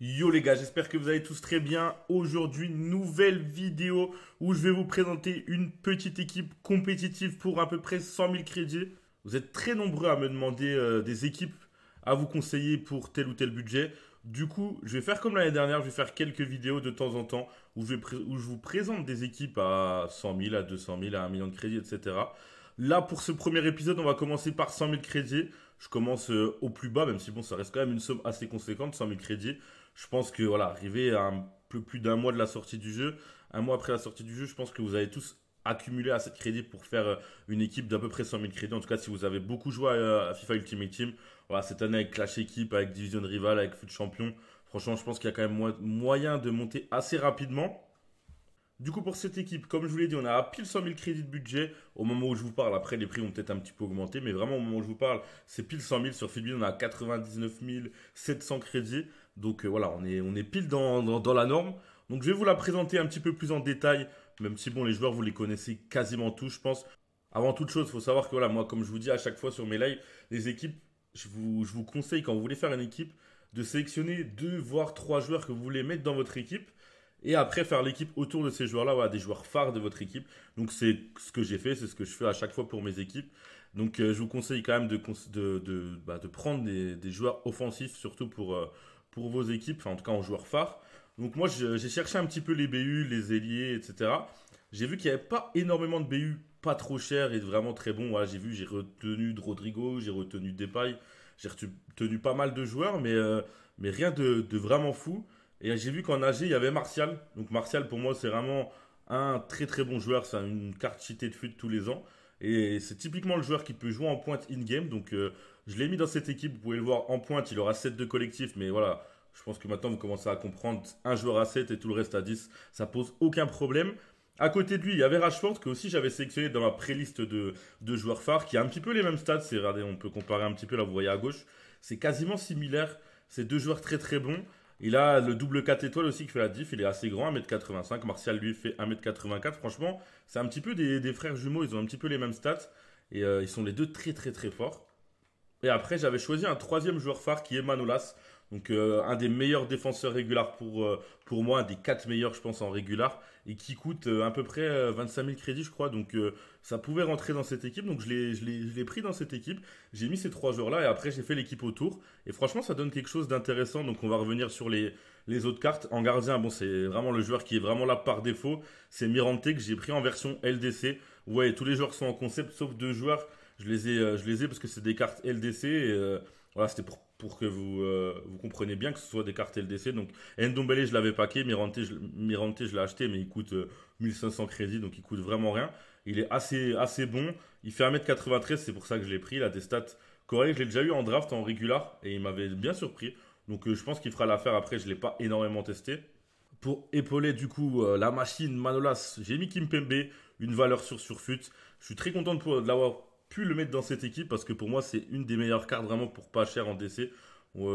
Yo les gars, j'espère que vous allez tous très bien. Aujourd'hui, nouvelle vidéo où je vais vous présenter une petite équipe compétitive pour à peu près 100 000 crédits. Vous êtes très nombreux à me demander euh, des équipes à vous conseiller pour tel ou tel budget. Du coup, je vais faire comme l'année dernière, je vais faire quelques vidéos de temps en temps où je, vous présente des équipes à 100 000, à 200 000, à 1 million de crédits, etc. Là, pour ce premier épisode, on va commencer par 100 000 crédits. Je commence euh, au plus bas, même si bon, ça reste quand même une somme assez conséquente, 100 000 crédits je pense que voilà, arrivé à un peu plus d'un mois de la sortie du jeu, un mois après la sortie du jeu, je pense que vous avez tous accumulé assez de crédits pour faire euh, une équipe d'à peu près 100 000 crédits. En tout cas, si vous avez beaucoup joué euh, à FIFA Ultimate Team, voilà, cette année avec Clash Equipe, avec Division Rival, avec Foot Champion, franchement, je pense qu'il y a quand même moyen de monter assez rapidement. Du coup, pour cette équipe, comme je vous l'ai dit, on a à pile 100 000 crédits de budget au moment où je vous parle. Après, les prix ont peut-être un petit peu augmenté, mais vraiment, au moment où je vous parle, c'est pile 100 000. Sur Fitbit, on a 99 700 crédits. Donc euh, voilà, on est, on est pile dans, dans, la norme. Donc je vais vous la présenter un petit peu plus en détail, même si bon, les joueurs, vous les connaissez quasiment tous, je pense. Avant toute chose, il faut savoir que voilà, moi, comme je vous dis à chaque fois sur mes lives, les équipes, je vous, je vous conseille, quand vous voulez faire une équipe, de sélectionner deux, voire trois joueurs que vous voulez mettre dans votre équipe et après faire l'équipe autour de ces joueurs-là, voilà, des joueurs phares de votre équipe. Donc c'est ce que j'ai fait, c'est ce que je fais à chaque fois pour mes équipes. Donc euh, je vous conseille quand même de, de, de, bah, prendre des, joueurs offensifs, surtout pour, euh, pour vos équipes, en tout cas en joueurs phares. Donc moi j'ai cherché un petit peu les BU, les ailiers, etc. J'ai vu qu'il n'y avait pas énormément de BU pas trop cher et vraiment très bon. j'ai vu, j'ai retenu de Rodrigo, j'ai retenu Depay, j'ai retenu pas mal de joueurs, mais, euh, mais rien de, vraiment fou. Et j'ai vu qu'en AG, il y avait Martial. Donc Martial, pour moi, c'est vraiment un très très bon joueur. C'est une carte cheatée de fut tous les ans. Et c'est typiquement le joueur qui peut jouer en pointe in-game. Donc euh, je l'ai mis dans cette équipe. Vous pouvez le voir en pointe. Il aura 7 de collectif. Mais voilà, je pense que maintenant vous commencez à comprendre. Un joueur à 7 et tout le reste à 10. Ça pose aucun problème. À côté de lui, il y avait Rashford que aussi j'avais sélectionné dans ma préliste de, de joueurs phares qui a un petit peu les mêmes stats. C'est, regardez, on peut comparer un petit peu là, vous voyez à gauche. C'est quasiment similaire. C'est deux joueurs très très bons. Il a le double 4 étoiles aussi qui fait la diff. Il est assez grand, 1m85. Martial lui fait 1m84. Franchement, c'est un petit peu des, frères jumeaux. Ils ont un petit peu les mêmes stats. Et euh, ils sont les deux très très très forts. Et après, j'avais choisi un troisième joueur phare qui est Manolas. Donc euh, un des meilleurs défenseurs régulars pour, euh, pour moi, un des quatre meilleurs je pense en régular, et qui coûte euh, à peu près 25 000 crédits je crois. Donc ça pouvait rentrer dans cette équipe, donc je l'ai, je l'ai, je l'ai pris dans cette équipe. J'ai mis ces trois joueurs-là et après j'ai fait l'équipe autour. Et franchement ça donne quelque chose d'intéressant, donc on va revenir sur les, les autres cartes. En gardien, bon c'est vraiment le joueur qui est vraiment là par défaut, c'est Mirante que j'ai pris en version LDC. Ouais, tous les joueurs sont en concept sauf deux joueurs. Je les ai, je les ai parce que c'est des cartes LDC. Et, voilà, c'était pour, que euh, vous, compreniez bien que ce soit des cartes LDC. Donc, Ndombele, je l'avais paqué, Mirante, je, je l'ai acheté, mais il coûte 1500 euh, crédits, donc il coûte vraiment rien. Il est assez, assez bon. Il fait 1m93, c'est pour ça que je l'ai pris. Il a des stats correctes. Je l'ai déjà eu en draft, en régular, et il m'avait bien surpris. Donc, euh, je pense qu'il fera l'affaire après. Je ne l'ai pas énormément testé. Pour épauler, du coup, la machine Manolas, j'ai mis Kimpembe, une valeur sur surfute Je suis très content de, de l'avoir pu le mettre dans cette équipe parce que pour moi, c'est une des meilleures cartes vraiment pour pas cher en DC.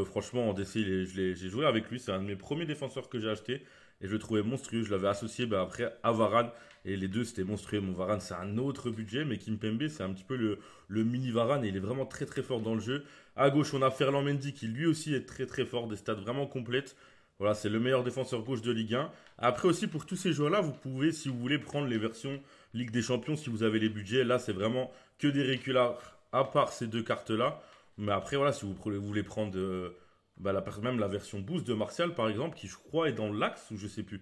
franchement, en DC, j'ai joué avec lui. C'est un de mes premiers défenseurs que j'ai acheté et je le trouvais monstrueux. Je l'avais associé bah, après à Varane et les deux c'était monstrueux. Mon Varane c'est un autre budget, mais Kimpembe c'est un petit peu le, mini Varane et il est vraiment très très fort dans le jeu. À gauche on a Ferland Mendy qui lui aussi est très très fort, des stats vraiment complètes. Voilà, c'est le meilleur défenseur gauche de Ligue 1. Après aussi, pour tous ces joueurs-là, vous pouvez, si vous voulez, prendre les versions Ligue des Champions si vous avez les budgets. Là, c'est vraiment que des régulars, à part ces deux cartes-là. Mais après, voilà, si vous voulez prendre euh, bah, la, même la version boost de Martial, par exemple, qui je crois est dans l'axe ou je sais plus.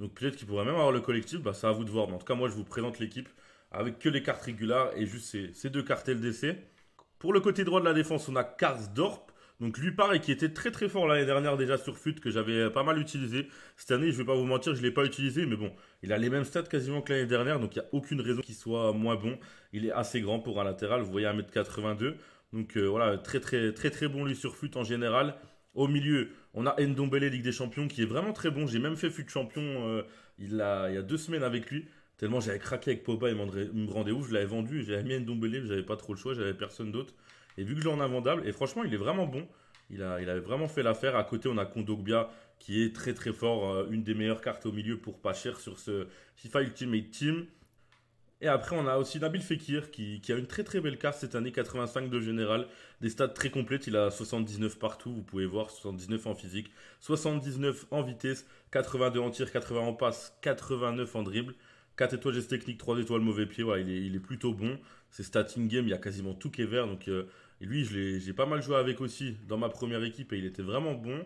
Donc peut-être qu'il pourrait même avoir le collectif, bah, c'est à vous de voir. en tout cas, moi, je vous présente l'équipe avec que les cartes régulières et juste ces, ces deux cartes LDC. Pour le côté droit de la défense, on a Karsdorp, donc lui pareil qui était très très fort l'année dernière déjà sur fut que j'avais euh, pas mal utilisé. Cette année, je vais pas vous mentir, je l'ai pas utilisé mais bon, il a les mêmes stats quasiment que l'année dernière donc il n'y a aucune raison qu'il soit moins bon. Il est assez grand pour un latéral, vous voyez 1m82. Donc euh, voilà, très très très très bon lui sur fut en général. Au milieu, on a Ndombele Ligue des Champions qui est vraiment très bon. J'ai même fait fut champion euh, il, a, il y a deux semaines avec lui. Tellement j'avais craqué avec Poba, il me rendait ouf, je l'avais vendu, j'avais mis Ndombele, j'avais pas trop le choix, j'avais personne d'autre. Et vu que je en invendable, et franchement, il est vraiment bon. Il a, vraiment fait l'affaire. À côté, on a Kondogbia qui est très très fort, euh, une des meilleures cartes au milieu pour pas cher sur ce FIFA Ultimate Team. Et après, on a aussi Nabil Fekir qui, qui, a une très très belle carte cette année, 85 de général, des stats très complètes. Il a 79 partout, vous pouvez voir, 79 en physique, 79 en vitesse, 82 en tir, 80 en passe, 89 en dribble. 4 étoiles geste technique, 3 étoiles mauvais pied, il est, plutôt bon. C'est starting game, il y a quasiment tout qui est vert. Donc euh, lui, j'ai pas mal joué avec aussi dans ma première équipe et il était vraiment bon.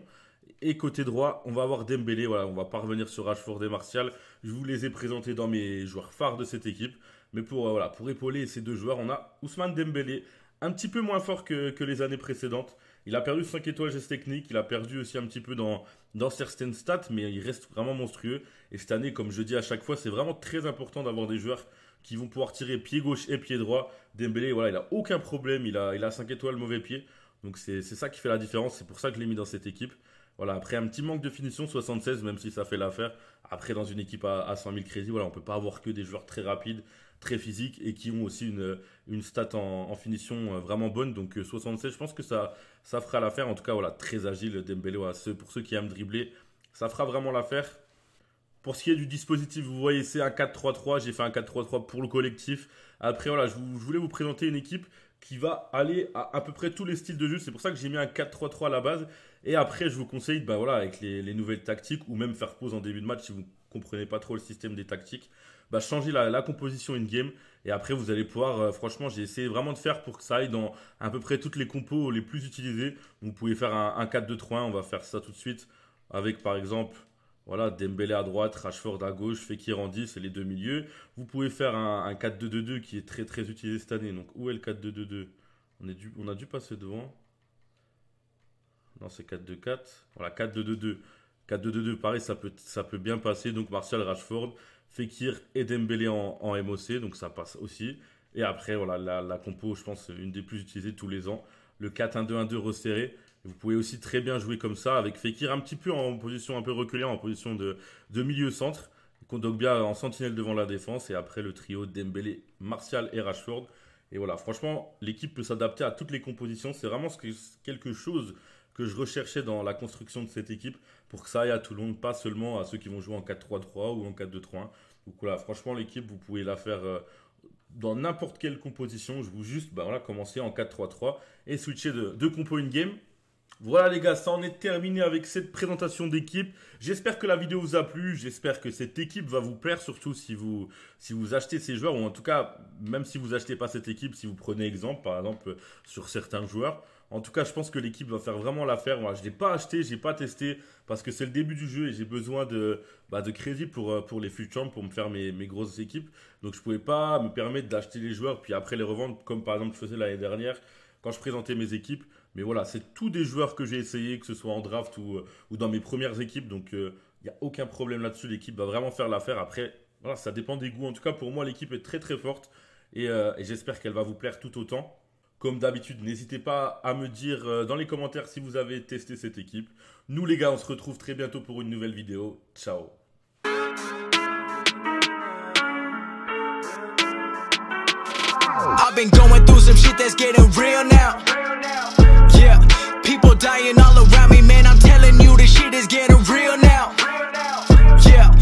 Et côté droit, on va avoir Dembélé, voilà, on va pas revenir sur Rashford et Martial. Je vous les ai présentés dans mes joueurs phares de cette équipe. Mais pour, euh, voilà, pour épauler ces deux joueurs, on a Ousmane Dembélé, un petit peu moins fort que, que les années précédentes. Il a perdu 5 étoiles gestes techniques, il a perdu aussi un petit peu dans, dans certaines stats, mais il reste vraiment monstrueux. Et cette année, comme je dis à chaque fois, c'est vraiment très important d'avoir des joueurs qui vont pouvoir tirer pied gauche et pied droit. Dembélé, voilà, il a aucun problème, il a, il a 5 étoiles mauvais pied. Donc c'est ça qui fait la différence, c'est pour ça que je l'ai mis dans cette équipe. Voilà, après un petit manque de finition, 76, même si ça fait l'affaire. Après, dans une équipe à, à 100 000 crédits, voilà, on peut pas avoir que des joueurs très rapides très physiques et qui ont aussi une, une stat en, finition euh, vraiment bonne. Donc 76, euh, je pense que ça, ça fera l'affaire. En tout cas, voilà, très agile Dembélé. pour ceux qui aiment dribbler, ça fera vraiment l'affaire. Pour ce qui est du dispositif, vous voyez, c'est un 4-3-3. J'ai fait un 4-3-3 pour le collectif. Après, voilà, je, voulais vous présenter une équipe qui va aller à à peu près tous les styles de jeu. C'est pour ça que j'ai mis un 4-3-3 à la base. Et après, je vous conseille, bah voilà, avec les, les, nouvelles tactiques ou même faire pause en début de match si vous comprenez pas trop le système des tactiques. Bah, changer la, composition in-game. Et après, vous allez pouvoir, euh, franchement, j'ai essayé vraiment de faire pour que ça aille dans à peu près toutes les compos les plus utilisées. Vous pouvez faire un, 4 2 3 on va faire ça tout de suite. Avec par exemple, voilà, Dembélé à droite, Rashford à gauche, Fekir en 10, c'est les deux milieux. Vous pouvez faire un, 4-2-2-2 qui est très très utilisé cette année. Donc où est le 4-2-2-2 on, est on a dû passer devant. Non, c'est 4-2-4. Voilà, 4-2-2-2. 4-2-2-2, pareil, ça peut, ça peut bien passer. Donc Martial, Rashford, Fekir et Dembélé en, MOC, donc ça passe aussi. Et après, voilà, la, compo, je pense, une des plus utilisées tous les ans. Le 4-1-2-1-2 resserré. Vous pouvez aussi très bien jouer comme ça, avec Fekir un petit peu en position un peu reculée, en position de, de milieu-centre. Kondogbia en sentinelle devant la défense. Et après, le trio Dembélé, Martial et Rashford. Et voilà, franchement, l'équipe peut s'adapter à toutes les compositions. C'est vraiment quelque chose que je recherchais dans la construction de cette équipe pour que ça aille à tout le monde, pas seulement à ceux qui vont jouer en 4-3-3 ou en 4-2-3-1. Donc voilà, franchement, l'équipe, vous pouvez la faire euh, dans n'importe quelle composition. Je vous juste, bah voilà, commencer en 4-3-3 et switcher de, de compo une game. Voilà les gars, ça en est terminé avec cette présentation d'équipe. J'espère que la vidéo vous a plu, j'espère que cette équipe va vous plaire, surtout si vous, si vous achetez ces joueurs, ou en tout cas, même si vous achetez pas cette équipe, si vous prenez exemple, par exemple, sur certains joueurs. En tout cas, je pense que l'équipe va faire vraiment l'affaire. Moi, je l'ai pas acheté, j'ai pas testé parce que c'est le début du jeu et j'ai besoin de bah, de crédit pour euh, pour les futures pour me faire mes, grosses équipes. Donc, je pouvais pas me permettre d'acheter les joueurs puis après les revendre comme par exemple je faisais l'année dernière quand je présentais mes équipes. Mais voilà, c'est tous des joueurs que j'ai essayé, que ce soit en draft ou, euh, ou dans mes premières équipes. Donc, euh, il n'y a aucun problème là-dessus. L'équipe va vraiment faire l'affaire. Après, voilà, ça dépend des goûts. En tout cas, pour moi, l'équipe est très très forte et j'espère qu'elle va vous plaire tout autant. Comme d'habitude, n'hésitez pas à me dire euh, dans les commentaires si vous avez testé cette équipe. Nous les gars, on se retrouve très bientôt pour une nouvelle vidéo. Ciao